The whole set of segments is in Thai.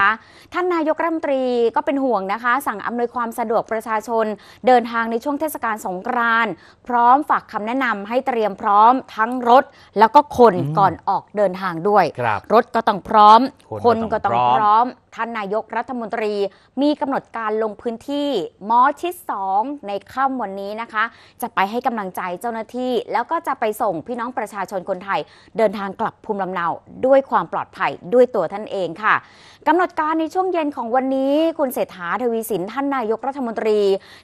คะท่านนายกรัฐมนตรีก็เป็นห่วงนะคะ สั่งอำนวยความสะดวกประชาชนเดินทางในช่วงเทศกาลสงกรานต์พร้อมฝากคำแนะนำให้เตรียมพร้อม ทั้งรถแล้วก็คนก่อนออกเดินทางด้วย รถก็ต้องพร้อม คนก็ต้องพร้อมท่านนายกรัฐมนตรีมีกำหนดการลงพื้นที่มอชิด 2 ในค่ำวันนี้นะคะ จะไปให้กำลังใจเจ้าหน้าที่แล้วก็จะไปส่งพี่น้องประชาชนคนไทย เดินทางกลับภูมิลำเนาด้วยความปลอดภัยด้วยตัวท่านเองค่ะกำหนดการในช่วงเย็นของวันนี้คุณเศรษฐา ทวีสินท่านนายกรัฐมนตรี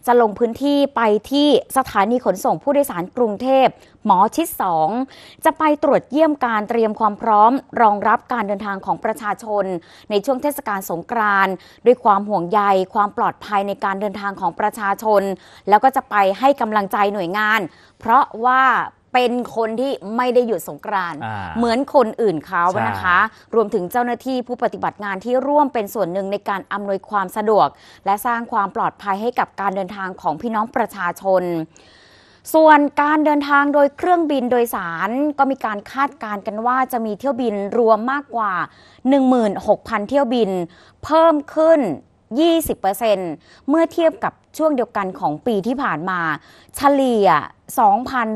จะลงพื้นที่ไปที่สถานีขนส่งผู้โดยสารกรุงเทพหมอชิด 2 จะไปตรวจเยี่ยมการเตรียมความพร้อม รองรับการเดินทางของประชาชนในช่วงเทศกาลการสงกรานต์ด้วยความห่วงใยความปลอดภัยในการเดินทางของประชาชน แล้วก็จะไปให้กำลังใจหน่วยงาน เพราะว่าเป็นคนที่ไม่ได้หยุดสงกรานต์เหมือนคนอื่นเขานะคะ รวมถึงเจ้าหน้าที่ผู้ปฏิบัติงานที่ร่วมเป็นส่วนหนึ่งในการอำนวยความสะดวก และสร้างความปลอดภัยให้กับการเดินทางของพี่น้องประชาชนส่วนการเดินทางโดยเครื่องบินโดยสารก็มีการคาดการณ์กันว่าจะมีเที่ยวบินรวมมากกว่า 16,000 เที่ยวบินเพิ่มขึ้น 20%เมื่อเทียบกับช่วงเดียวกันของปีที่ผ่านมา เฉลี่ย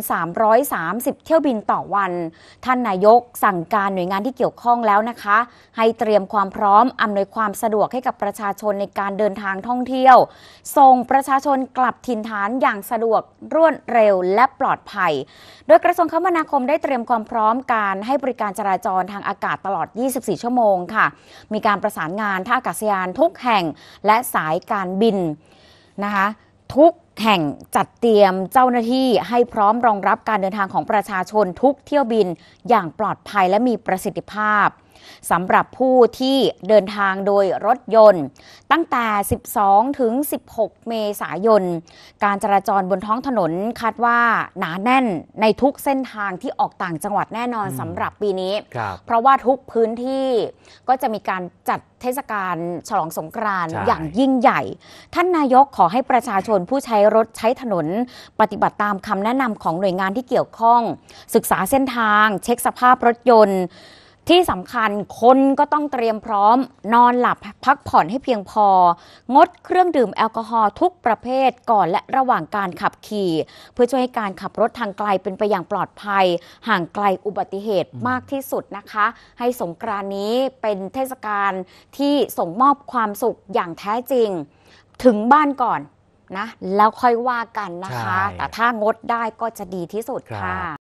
2,330 เที่ยวบินต่อวัน ท่านนายกสั่งการหน่วยงานที่เกี่ยวข้องแล้วนะคะ ให้เตรียมความพร้อมอำนวยความสะดวกให้กับประชาชนในการเดินทางท่องเที่ยวส่งประชาชนกลับถิ่นฐานอย่างสะดวกรวดเร็วและปลอดภัย โดยกระทรวงคมนาคมได้เตรียมความพร้อมการให้บริการจราจรทางอากาศตลอด 24 ชั่วโมงค่ะมีการประสานงานท่าอากาศยานทุกแห่งและสายการบินนะคะ ทุกแห่งจัดเตรียมเจ้าหน้าที่ให้พร้อมรองรับการเดินทางของประชาชนทุกเที่ยวบินอย่างปลอดภัยและมีประสิทธิภาพสำหรับผู้ที่เดินทางโดยรถยนต์ ตั้งแต่ 12 ถึง 16 เมษายน การจราจรบนท้องถนนคาดว่าหนาแน่นในทุกเส้นทางที่ออกต่างจังหวัดแน่นอนสำหรับปีนี้ เพราะว่าทุกพื้นที่ก็จะมีการจัดเทศกาลฉลองสงกรานต์อย่างยิ่งใหญ่ ท่านนายกขอให้ประชาชนผู้ใช้รถใช้ถนน ปฏิบัติตามคำแนะนำของหน่วยงานที่เกี่ยวข้อง ศึกษาเส้นทาง เช็คสภาพรถยนต์ที่สำคัญคนก็ต้องเตรียมพร้อมนอนหลับพักผ่อนให้เพียงพอ งดเครื่องดื่มแอลกอฮอล์ทุกประเภทก่อนและระหว่างการขับขี่ เพื่อช่วยให้การขับรถทางไกลเป็นไปอย่างปลอดภัย ห่างไกลอุบัติเหตุมากที่สุดนะคะ ให้สงกรานนี้เป็นเทศกาลที่ส่งมอบความสุขอย่างแท้จริงถึงบ้านก่อนนะ แล้วค่อยว่ากันนะคะ แต่ถ้างดได้ก็จะดีที่สุดค่ะ